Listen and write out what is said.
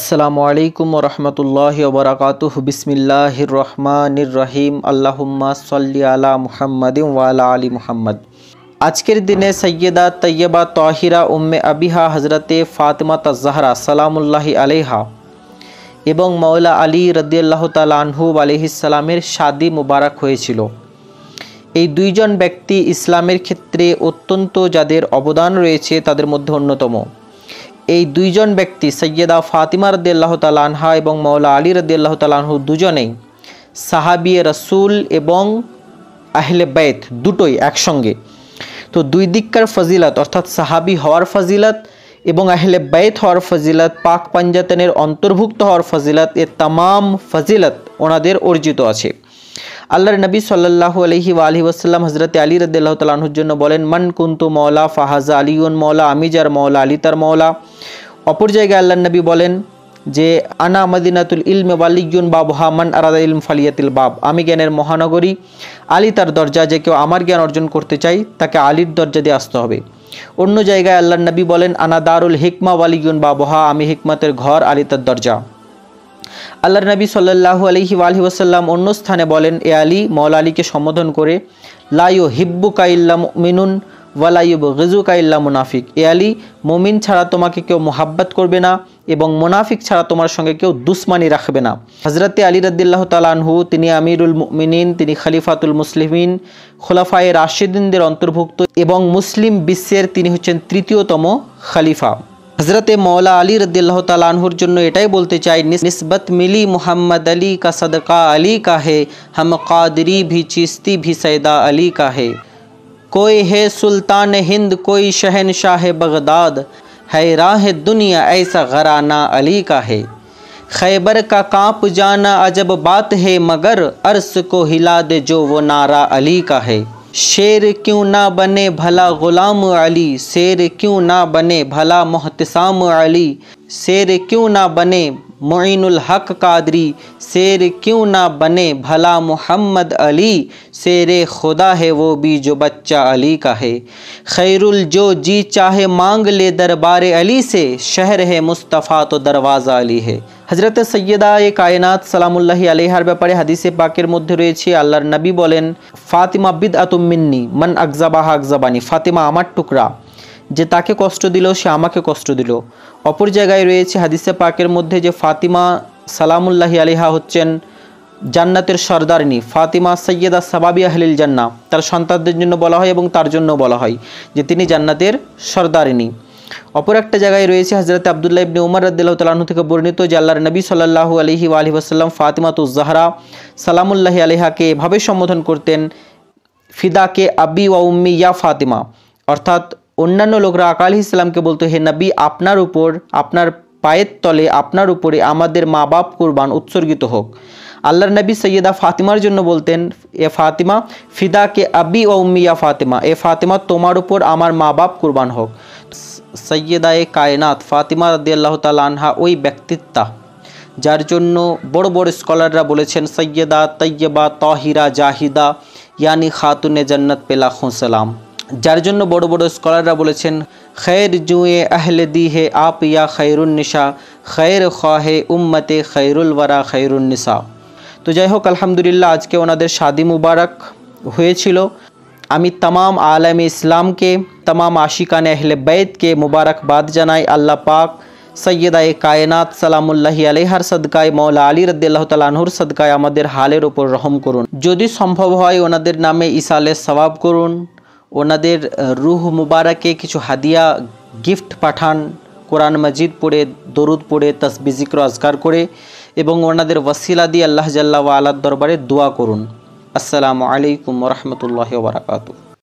আসসালামু আলাইকুম রহমতুল্লাহ ওবরাকাতুহ বিসমিল্লাহির রহমানির রহিম আল্লাহুম্মা সাল্লি আলা মুহাম্মাদিন ওয়ালা আলী মুহাম্মদ আজকের দিনে সৈয়দা তৈয়বা তহিরা উম্মে আবিহা হজরতে ফাতেমা তাজাহরা সালামুল্লাহি আলাইহা এবং মৌলা আলী রদিয়াল্লাহ তালাহু সালামের শাদি মুবারক হয়েছিল এই দুইজন ব্যক্তি ইসলামের ক্ষেত্রে অত্যন্ত যাদের অবদান রয়েছে তাদের মধ্যে অন্যতম এই দুইজন ব্যক্তি সৈয়দা ফাতিমা রদ্দাল্লাহ তালানহা এবং মৌলা আলী রদ্দাল্লাহ তালানহু দুজনেই সাহাবিয়ে রসুল এবং আহলে বেত দুটোই একসঙ্গে তো দুই দিককার ফজিলত অর্থাৎ সাহাবি হওয়ার ফজিলত এবং আহলে বেত হওয়ার ফজিলত পাক পাঞ্জাতনের অন্তর্ভুক্ত হওয়ার ফজিলত এ তাম ফজিলত ওনাদের অর্জিত আছে আল্লাহর নবী সাল্লাহ আলহি আলহি ওসাল্লাম হজরত আলী রদ্দাল্লাহ তালুর জন্য বলেন মন কুন্তু মৌলা ফাহাজা উন মৌলা আমিজার মৌলা আলী তার মৌলা অপর জায়গায় আল্লাহ নবী বলেন যে আনা মদিনাতুল ইলম ওয়ালিগুন বাব মান আরাদা ইলম ফালিয়াতিল বাব আমি জ্ঞানের মহানগরী আলী তার দরজা যে কেউ আমার জ্ঞান অর্জন করতে চাই তাকে আলীর দরজা দিয়ে আসতে হবে অন্য জায়গায় আল্লাহ নবী বলেন আনা দারুল হিকমা ওয়ালিগুন বাবহা আমি হিকমতের ঘর আলী তার দরজা আল্লাহ নবী সাল্লাহু আলহি আলহি ওসাল্লাম অন্য স্থানে বলেন এ আলী মৌলা আলীকে সম্বোধন করে লাইও হিব্বু কাইল্লা মিনুন ওয়ালাইব গজু কাইল্লা মুনাফিক এ আলী মমিন ছাড়া তোমাকে কেউ মোহাব্বত করবে না এবং মোনাফিক ছাড়া তোমার সঙ্গে কেউ দুশ্মানি রাখবে না হজরতে আলী রদ্দিল্লাহ তালানহু তিনি আমিরুল মিনিন তিনি খালিফাতুল মুসলিমিন খোলাফায়ে রাশিদিনদের অন্তর্ভুক্ত এবং মুসলিম বিশ্বের তিনি হচ্ছেন তৃতীয়তম খালিফা حضرت مولا علی رضی اللہ تعالیٰ عنہر اٹھائی بولتے چاہیے نسبت ملی محمد علی کا صدقہ علی کا ہے ہم قادری بھی چیستی بھی سیدہ علی کا ہے کوئی ہے سلطان ہند کوئی شہن شاہ بغداد ہے راہ دنیا ایسا غرانہ علی کا ہے خیبر کا کانپ جانا عجب بات ہے مگر عرص کو ہلا دے جو وہ نعرہ علی کا ہے شیر کیوں نہ بنے بھلا غلام علی شیر کیوں نہ بنے بھلا محتسام علی شیر کیوں نہ بنے معین الحق قادری سیر کیوں نہ بنے بھلا محمد علی سیر خدا ہے وہ بھی جو بچہ علی کا ہے خیر الجو جی چاہے مانگ لے دربار علی سے شہر ہے مصطفیٰ تو دروازہ علی ہے حضرت سیدہ کائنات سلام اللہ علیہ پڑے حدیث باکر چھے اللہ نبی بولین فاطمہ بدعت منی من اگزبہ اگزبانی فاطمہ آمد ٹکڑا যে তাকে কষ্ট দিল সে আমাকে কষ্ট দিল অপর জায়গায় রয়েছে হাদিসে পাকের মধ্যে যে ফাতিমা সালামুল্লাহি আলিহা হচ্ছেন জান্নাতের সর্দারিনী ফাতিমা সৈয়দা সাবাবি আহলিল জান্না তার সন্তানদের জন্য বলা হয় এবং তার জন্য বলা হয় যে তিনি জান্নাতের সর্দারিনী অপর একটা জায়গায় রয়েছে হজরত আবদুল্লাহ ইবনে উমর রদ্দুল্লাহ তালাহু থেকে বর্ণিত যে আল্লাহর নবী সাল্লাহু আলহি আলহি আসাল্লাম ফাতিমাতুজ জাহরা সালামুল্লাহি আলিহাকে এভাবে সম্বোধন করতেন ফিদাকে আবি ওয়া উম্মি ইয়া ফাতিমা অর্থাৎ অন্যান্য লোকরা আকাল ইসলামকে বলতো হে নবী আপনার উপর আপনার পায়ের তলে আপনার উপরে আমাদের মা বাপ কোরবান উৎসর্গিত হোক আল্লাহর নবী সৈয়দা ফাতিমার জন্য বলতেন এ ফাতিমা ফিদা কে আবি ও মিয়া ফাতিমা এ ফাতিমা তোমার উপর আমার মা বাপ কোরবান হোক সৈয়দা এ কায়নাত ফাতিমা রদি আল্লাহ আনহা ওই ব্যক্তিত্বা যার জন্য বড় বড় স্কলাররা বলেছেন সৈয়দা তৈয়বা তহিরা জাহিদা ইয়ানি খাতুনে জন্নত পেলা খুসালাম بڑو بڑ بڑکلا بولے تو جائے ہوک الحمدللہ آج کے شادی مبارک چھلو امی تمام عالم اسلام کے تمام عاشقان اہل کے مبارک جنائے اللہ پاک سیدہ کائنات سلام اللہ علیحر صدقائے مولا علی رضی اللہ تعالیٰ صدقائے روپر رحم کرن جدو سمبو ہے انداز نامے ایسال سواب کرون ওনাদের রুহ মুবারাকে কিছু হাদিয়া গিফট পাঠান কোরআন মজিদ পড়ে দরুদ পড়ে তসবি জিক্র করে এবং ওনাদের ওয়াসিলা দিয়ে আল্লাহ জাল্লা আলার দরবারে দোয়া করুন আসসালামু আলাইকুম রহমতুল্লাহ বারাকাতু